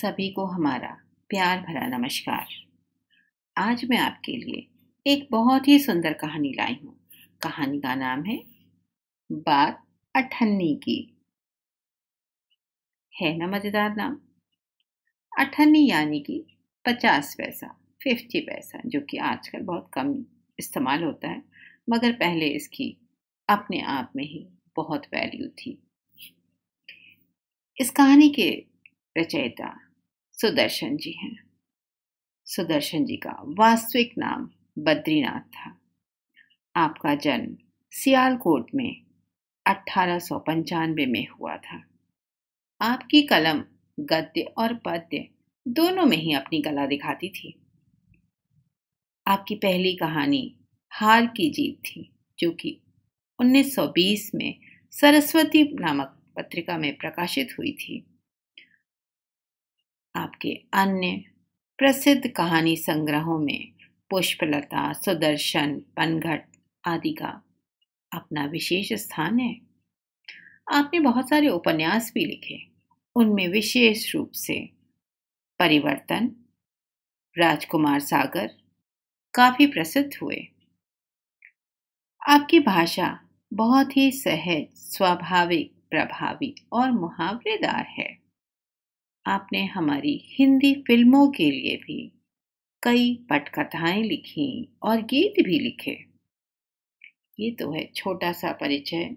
सभी को हमारा प्यार भरा नमस्कार आज मैं आपके लिए एक बहुत ही सुंदर कहानी लाई हूँ कहानी का नाम है बात अठन्नी की है ना मज़ेदार नाम अठन्नी यानी कि पचास पैसा फिफ्टी पैसा जो कि आजकल बहुत कम इस्तेमाल होता है मगर पहले इसकी अपने आप में ही बहुत वैल्यू थी इस कहानी के रचयिता सुदर्शन जी हैं सुदर्शन जी का वास्तविक नाम बद्रीनाथ था आपका जन्म सियालकोट में अठारह में हुआ था आपकी कलम गद्य और पद्य दोनों में ही अपनी कला दिखाती थी आपकी पहली कहानी हार की जीत थी जो कि 1920 में सरस्वती नामक पत्रिका में प्रकाशित हुई थी आपके अन्य प्रसिद्ध कहानी संग्रहों में पुष्पलता सुदर्शन पनघट आदि का अपना विशेष स्थान है आपने बहुत सारे उपन्यास भी लिखे उनमें विशेष रूप से परिवर्तन राजकुमार सागर काफी प्रसिद्ध हुए आपकी भाषा बहुत ही सहज स्वाभाविक प्रभावी और मुहावरेदार है आपने हमारी हिंदी फिल्मों के लिए भी कई पटकथाएं लिखी और गीत भी लिखे ये तो है छोटा सा परिचय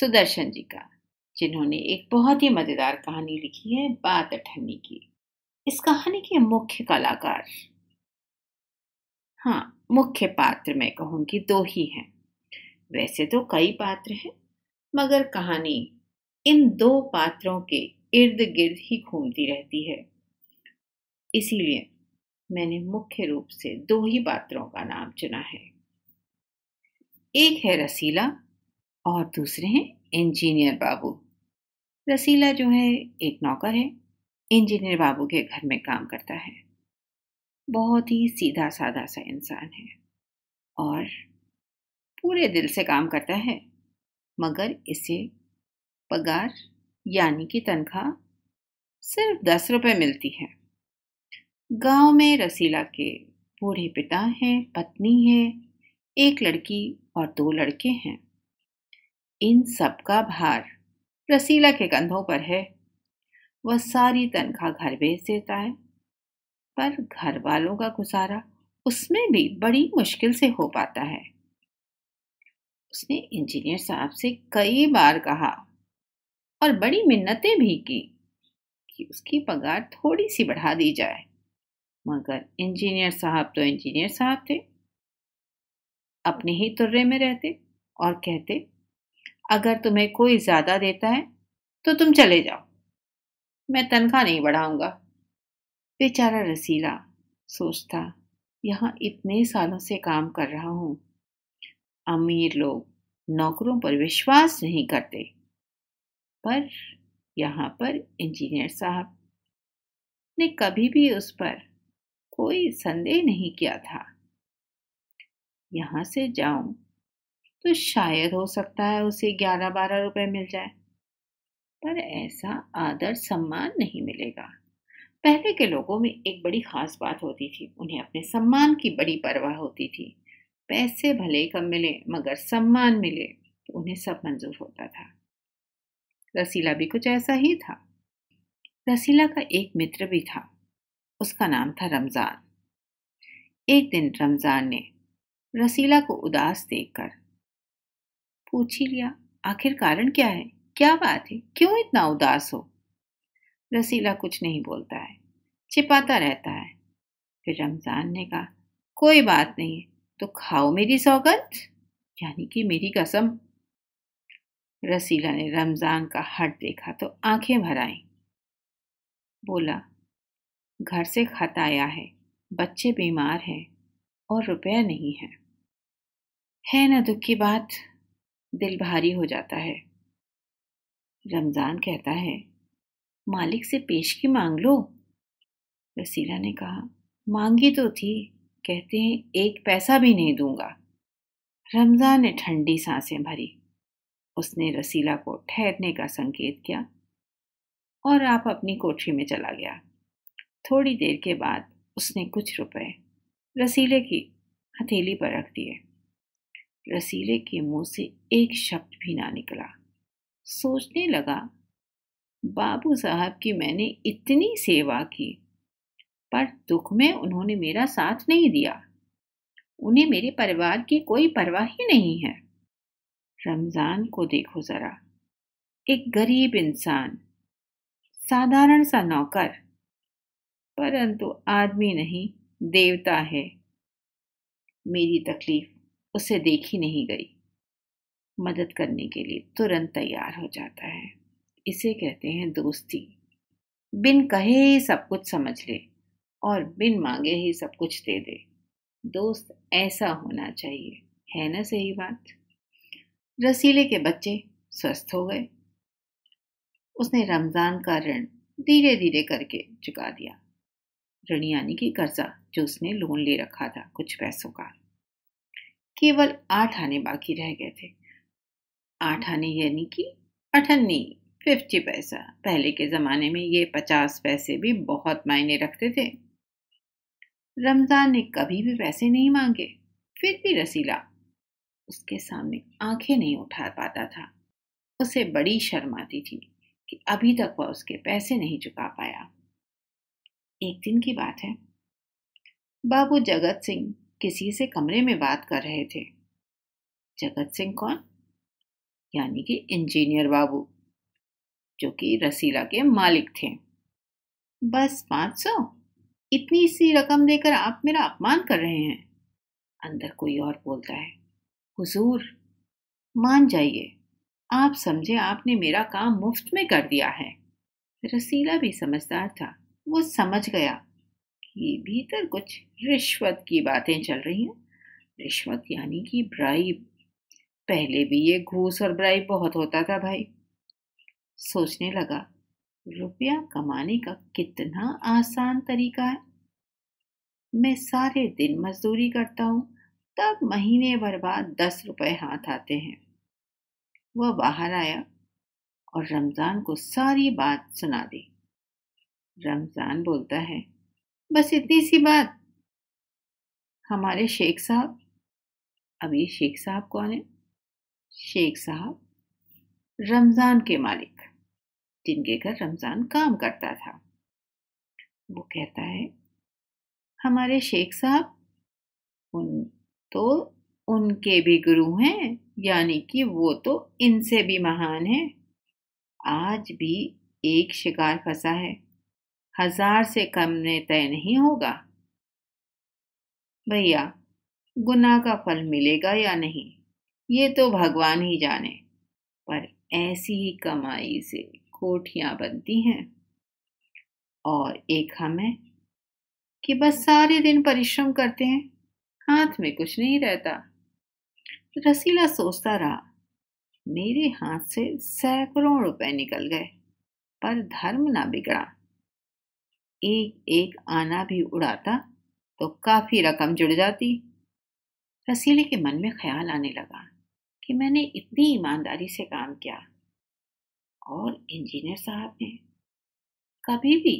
सुदर्शन जी का जिन्होंने एक बहुत ही मज़ेदार कहानी लिखी है बात अठन्नी की इस कहानी के मुख्य कलाकार हाँ मुख्य पात्र मैं कहूँगी दो ही हैं वैसे तो कई पात्र हैं मगर कहानी इन दो पात्रों के इर्द गिर्द ही घूमती रहती है इसीलिए मैंने मुख्य रूप से दो ही पात्रों का नाम चुना है एक है रसीला और दूसरे हैं इंजीनियर बाबू रसीला जो है एक नौकर है इंजीनियर बाबू के घर में काम करता है बहुत ही सीधा साधा सा इंसान है और पूरे दिल से काम करता है मगर इसे पगार यानी कि तनख्वाह सिर्फ दस रुपए मिलती है गांव में रसीला के बूढ़े पिता हैं पत्नी है एक लड़की और दो लड़के हैं इन सब का भार रसीला के कंधों पर है वह सारी तनख्वाह घर भेज देता है पर घर वालों का गुजारा उसमें भी बड़ी मुश्किल से हो पाता है उसने इंजीनियर साहब से कई बार कहा और बड़ी मिन्नतें भी की कि उसकी पगार थोड़ी सी बढ़ा दी जाए मगर इंजीनियर साहब तो इंजीनियर साहब थे अपने ही तुर्रे में रहते और कहते अगर तुम्हें कोई ज़्यादा देता है तो तुम चले जाओ मैं तनख्वाह नहीं बढ़ाऊंगा बेचारा रसीला सोचता यहाँ इतने सालों से काम कर रहा हूँ अमीर लोग नौकरों पर विश्वास नहीं करते पर यहाँ पर इंजीनियर साहब ने कभी भी उस पर कोई संदेह नहीं किया था यहाँ से जाऊं तो शायद हो सकता है उसे ग्यारह बारह रुपए मिल जाए पर ऐसा आदर सम्मान नहीं मिलेगा पहले के लोगों में एक बड़ी खास बात होती थी उन्हें अपने सम्मान की बड़ी परवाह होती थी पैसे भले कम मिले मगर सम्मान मिले तो उन्हें सब मंजूर होता था रसीला भी कुछ ऐसा ही था रसीला का एक मित्र भी था उसका नाम था रमज़ान एक दिन रमज़ान ने रसीला को उदास देखकर पूछ ही लिया आखिर कारण क्या है क्या बात है क्यों इतना उदास हो रसीला कुछ नहीं बोलता है छिपाता रहता है फिर रमज़ान ने कहा कोई बात नहीं तो खाओ मेरी सौगंध यानी कि मेरी कसम रसीला ने रमज़ान का हट देखा तो आंखें भर आईं बोला घर से खत आया है बच्चे बीमार हैं और रुपया नहीं है है ना दुख की बात दिल भारी हो जाता है रमज़ान कहता है मालिक से पेश की मांग लो रसीला ने कहा मांगी तो थी कहते हैं एक पैसा भी नहीं दूंगा रमज़ान ने ठंडी सांसें भरी उसने रसीला को ठहरने का संकेत किया और आप अपनी कोठरी में चला गया थोड़ी देर के बाद उसने कुछ रुपए रसीले की हथेली पर रख दिए रसीले के मुंह से एक शब्द भी ना निकला सोचने लगा बाबू साहब की मैंने इतनी सेवा की पर दुख में उन्होंने मेरा साथ नहीं दिया उन्हें मेरे परिवार की कोई परवाह ही नहीं है रमज़ान को देखो ज़रा एक गरीब इंसान साधारण सा नौकर परंतु आदमी नहीं देवता है मेरी तकलीफ उसे देखी नहीं गई मदद करने के लिए तुरंत तैयार हो जाता है इसे कहते हैं दोस्ती बिन कहे ही सब कुछ समझ ले और बिन मांगे ही सब कुछ दे दे दोस्त ऐसा होना चाहिए है ना सही बात रसीले के बच्चे स्वस्थ हो गए उसने रमज़ान का ऋण धीरे धीरे करके चुका दिया ऋण यानी कि कर्जा जो उसने लोन ले रखा था कुछ पैसों का केवल आठ आने बाकी रह गए थे आठ आने यानी कि अठन्नी फिफ्टी पैसा पहले के ज़माने में ये पचास पैसे भी बहुत मायने रखते थे रमज़ान ने कभी भी पैसे नहीं मांगे फिर भी रसीला उसके सामने आंखें नहीं उठा पाता था उसे बड़ी शर्म आती थी कि अभी तक वह उसके पैसे नहीं चुका पाया एक दिन की बात है बाबू जगत सिंह किसी से कमरे में बात कर रहे थे जगत सिंह कौन यानी कि इंजीनियर बाबू जो कि रसीला के मालिक थे बस पाँच सौ इतनी सी रकम देकर आप मेरा अपमान कर रहे हैं अंदर कोई और बोलता है हुजूर मान जाइए आप समझे आपने मेरा काम मुफ्त में कर दिया है रसीला भी समझदार था वो समझ गया कि भीतर कुछ रिश्वत की बातें चल रही हैं रिश्वत यानी कि ब्राइब पहले भी ये घूस और ब्राइब बहुत होता था भाई सोचने लगा रुपया कमाने का कितना आसान तरीका है मैं सारे दिन मजदूरी करता हूँ तब महीने भर बाद दस रुपए हाथ आते हैं वह बाहर आया और रमज़ान को सारी बात सुना दी रमज़ान बोलता है बस इतनी सी बात हमारे शेख साहब अब ये शेख साहब कौन है शेख साहब रमज़ान के मालिक जिनके घर रमज़ान काम करता था वो कहता है हमारे शेख साहब उन तो उनके भी गुरु हैं यानी कि वो तो इनसे भी महान है आज भी एक शिकार फंसा है हजार से कम ने तय नहीं होगा भैया गुना का फल मिलेगा या नहीं ये तो भगवान ही जाने पर ऐसी ही कमाई से कोठियाँ बनती हैं और एक हम है कि बस सारे दिन परिश्रम करते हैं हाथ में कुछ नहीं रहता रसीला सोचता रहा मेरे हाथ से सैकड़ों रुपए निकल गए पर धर्म ना बिगड़ा एक एक आना भी उड़ाता तो काफी रकम जुड़ जाती रसीले के मन में ख्याल आने लगा कि मैंने इतनी ईमानदारी से काम किया और इंजीनियर साहब ने कभी भी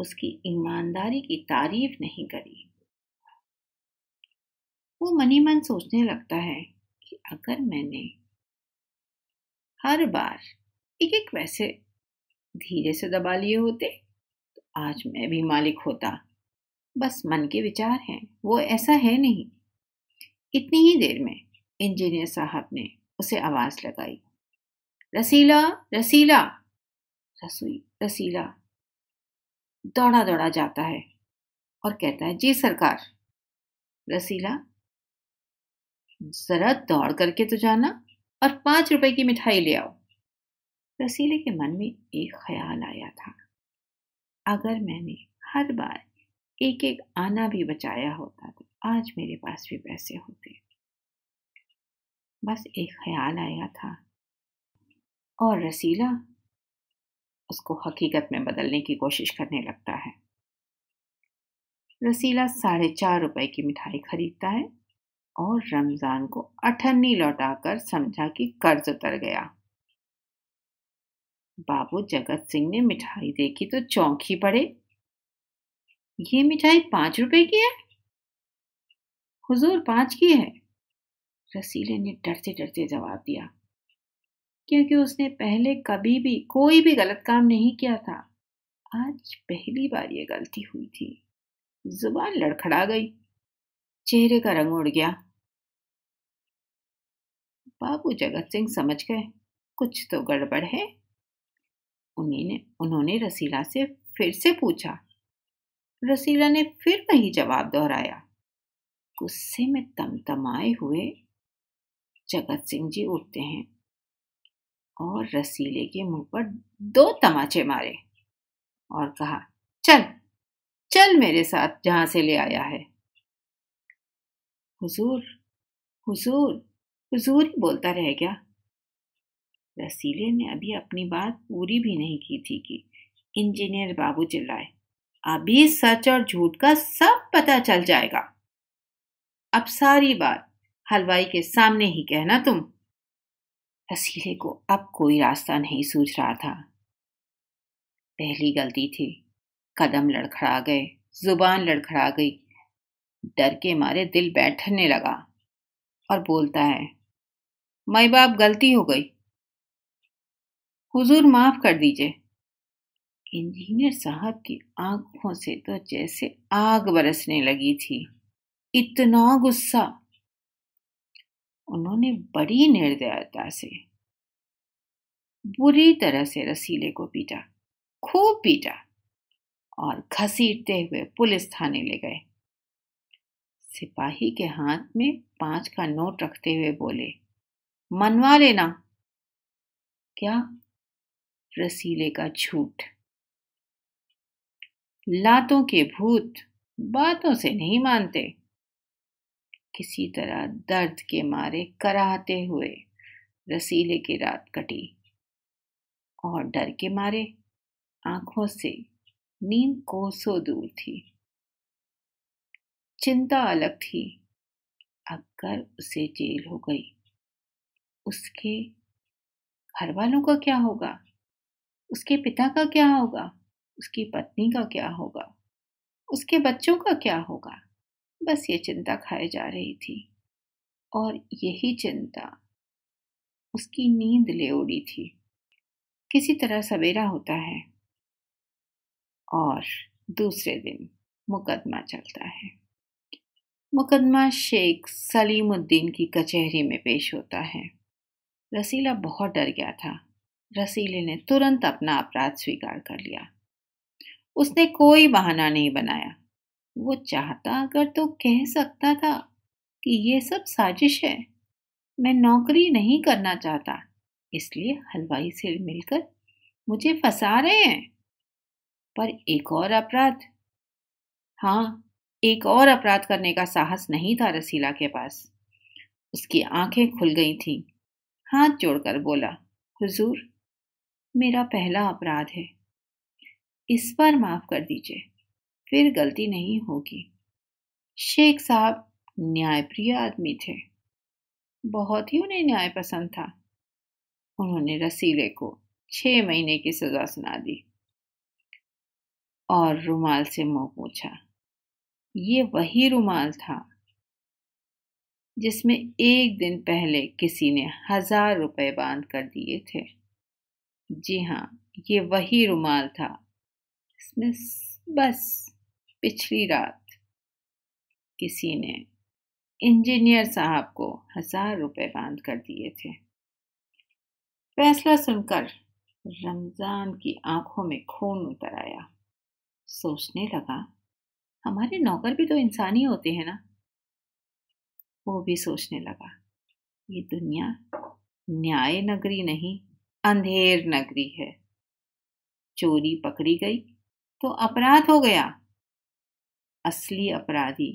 उसकी ईमानदारी की तारीफ नहीं करी वो मनी मन सोचने लगता है कि अगर मैंने हर बार एक एक पैसे धीरे से दबा लिए होते तो आज मैं भी मालिक होता बस मन के विचार हैं वो ऐसा है नहीं इतनी ही देर में इंजीनियर साहब ने उसे आवाज लगाई रसीला रसीला रसोई रसीला दौड़ा दौड़ा जाता है और कहता है जी सरकार रसीला जरा दौड़ करके तो जाना और पांच रुपए की मिठाई ले आओ रसीले के मन में एक ख्याल आया था अगर मैंने हर बार एक एक आना भी बचाया होता तो आज मेरे पास भी पैसे होते बस एक ख्याल आया था और रसीला उसको हकीकत में बदलने की कोशिश करने लगता है रसीला साढ़े चार रुपए की मिठाई खरीदता है और रमजान को अठन्नी लौटाकर समझा कि कर्ज उतर गया बाबू जगत सिंह ने मिठाई देखी तो चौंकी पड़े ये मिठाई पांच रुपए की है हुजूर पांच की है रसीले ने डरते डरते जवाब दिया क्योंकि उसने पहले कभी भी कोई भी गलत काम नहीं किया था आज पहली बार ये गलती हुई थी जुबान लड़खड़ा गई चेहरे का रंग उड़ गया बाबू जगत सिंह समझ गए कुछ तो गड़बड़ है उन्हें उन्होंने रसीला से फिर से पूछा रसीला ने फिर वही जवाब दोहराया गुस्से में तमतमाए हुए जगत सिंह जी उठते हैं और रसीले के मुंह पर दो तमाचे मारे और कहा चल चल मेरे साथ जहां से ले आया है हुजूर हुजूर हुजूर ही बोलता रह गया रसीले ने अभी अपनी बात पूरी भी नहीं की थी कि इंजीनियर बाबू चिल्लाए अभी सच और झूठ का सब पता चल जाएगा अब सारी बात हलवाई के सामने ही कहना तुम रसीले को अब कोई रास्ता नहीं सूझ रहा था पहली गलती थी कदम लड़खड़ा गए जुबान लड़खड़ा गई डर के मारे दिल बैठने लगा और बोलता है मई बाप गलती हो गई हुजूर माफ कर दीजिए इंजीनियर साहब की आंखों से तो जैसे आग बरसने लगी थी इतना गुस्सा उन्होंने बड़ी निर्दयता से बुरी तरह से रसीले को पीटा खूब पीटा और घसीटते हुए पुलिस थाने ले गए सिपाही के हाथ में पांच का नोट रखते हुए बोले मनवा लेना क्या रसीले का झूठ लातों के भूत बातों से नहीं मानते किसी तरह दर्द के मारे कराहते हुए रसीले की रात कटी और डर के मारे आंखों से नींद कोसों दूर थी चिंता अलग थी अगर उसे जेल हो गई उसके घर वालों का क्या होगा उसके पिता का क्या होगा उसकी पत्नी का क्या होगा उसके बच्चों का क्या होगा बस ये चिंता खाए जा रही थी और यही चिंता उसकी नींद ले उड़ी थी किसी तरह सवेरा होता है और दूसरे दिन मुकदमा चलता है मुकदमा शेख सलीमुद्दीन की कचहरी में पेश होता है रसीला बहुत डर गया था रसीले ने तुरंत अपना अपराध स्वीकार कर लिया उसने कोई बहाना नहीं बनाया वो चाहता अगर तो कह सकता था कि ये सब साजिश है मैं नौकरी नहीं करना चाहता इसलिए हलवाई से मिलकर मुझे फंसा रहे हैं पर एक और अपराध हाँ एक और अपराध करने का साहस नहीं था रसीला के पास उसकी आंखें खुल गई थीं हाथ जोड़कर बोला हुजूर मेरा पहला अपराध है इस पर माफ़ कर दीजिए फिर गलती नहीं होगी शेख साहब न्यायप्रिय आदमी थे बहुत ही उन्हें न्याय पसंद था उन्होंने रसीले को छः महीने की सज़ा सुना दी और रुमाल से मुंह पूछा ये वही रुमाल था जिसमें एक दिन पहले किसी ने हजार रुपए बांध कर दिए थे जी हाँ ये वही रुमाल था इसमें बस पिछली रात किसी ने इंजीनियर साहब को हजार रुपए बांध कर दिए थे फैसला सुनकर रमजान की आंखों में खून उतर आया सोचने लगा हमारे नौकर भी तो इंसान ही होते हैं ना वो भी सोचने लगा ये दुनिया न्याय नगरी नहीं अंधेर नगरी है चोरी पकड़ी गई तो अपराध हो गया असली अपराधी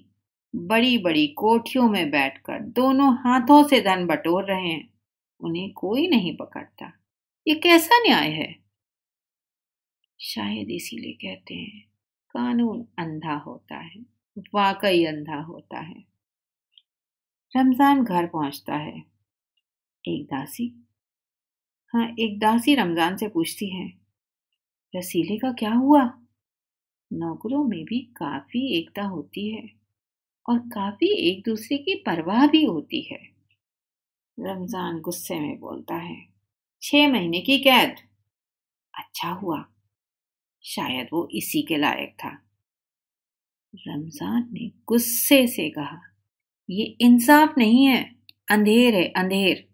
बड़ी बड़ी कोठियों में बैठकर दोनों हाथों से धन बटोर रहे हैं उन्हें कोई नहीं पकड़ता ये कैसा न्याय है शायद इसीलिए कहते हैं कानून अंधा होता है वाकई अंधा होता है रमज़ान घर पहुंचता है एक दासी हाँ एक दासी रमज़ान से पूछती है रसीले का क्या हुआ नौकरों में भी काफ़ी एकता होती है और काफ़ी एक दूसरे की परवाह भी होती है रमज़ान गुस्से में बोलता है छह महीने की कैद अच्छा हुआ शायद वो इसी के लायक था रमजान ने गुस्से से कहा ये इंसाफ नहीं है अंधेर है अंधेर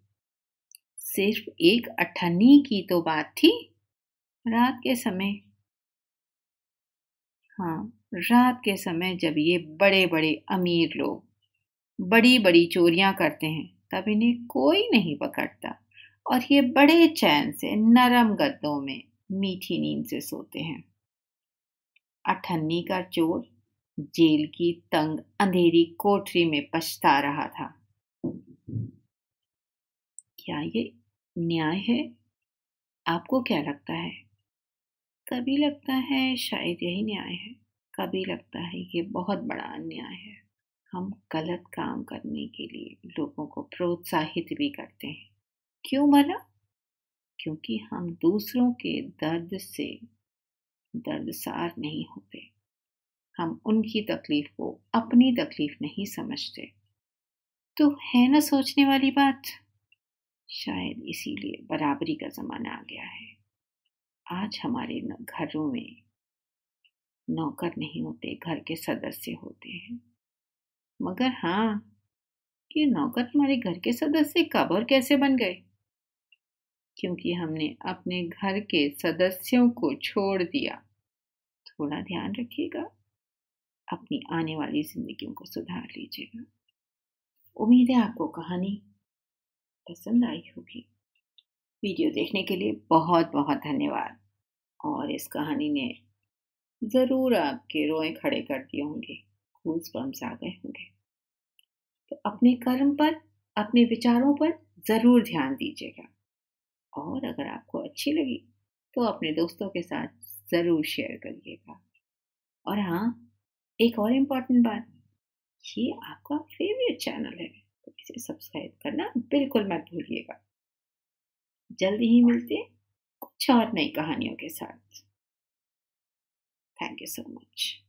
सिर्फ एक अठन्नी की तो बात थी रात के समय हाँ रात के समय जब ये बड़े बड़े अमीर लोग बड़ी बड़ी चोरियां करते हैं तब इन्हें कोई नहीं पकड़ता और ये बड़े चैन से नरम गद्दों में मीठी नींद से सोते हैं अठन्नी का चोर जेल की तंग अंधेरी कोठरी में पछता रहा था क्या ये न्याय है आपको क्या लगता है कभी लगता है शायद यही न्याय है कभी लगता है ये बहुत बड़ा अन्याय है हम गलत काम करने के लिए लोगों को प्रोत्साहित भी करते हैं क्यों भला क्योंकि हम दूसरों के दर्द से दर्दसार नहीं होते हम उनकी तकलीफ को अपनी तकलीफ नहीं समझते तो है ना सोचने वाली बात शायद इसीलिए बराबरी का ज़माना आ गया है आज हमारे घरों में नौकर नहीं होते घर के सदस्य होते हैं मगर हाँ ये नौकर हमारे घर के सदस्य कब और कैसे बन गए क्योंकि हमने अपने घर के सदस्यों को छोड़ दिया थोड़ा ध्यान रखिएगा अपनी आने वाली जिंदगियों को सुधार लीजिएगा उम्मीद है आपको कहानी पसंद आई होगी वीडियो देखने के लिए बहुत बहुत धन्यवाद और इस कहानी ने ज़रूर आपके रोए खड़े कर दिए होंगे घूस बम्स आ गए होंगे तो अपने कर्म पर अपने विचारों पर ज़रूर ध्यान दीजिएगा और अगर आपको अच्छी लगी तो अपने दोस्तों के साथ ज़रूर शेयर करिएगा और हाँ एक और इम्पॉर्टेंट बात ये आपका फेवरेट चैनल है तो इसे सब्सक्राइब करना बिल्कुल मत भूलिएगा जल्दी ही मिलते कुछ और नई कहानियों के साथ थैंक यू सो मच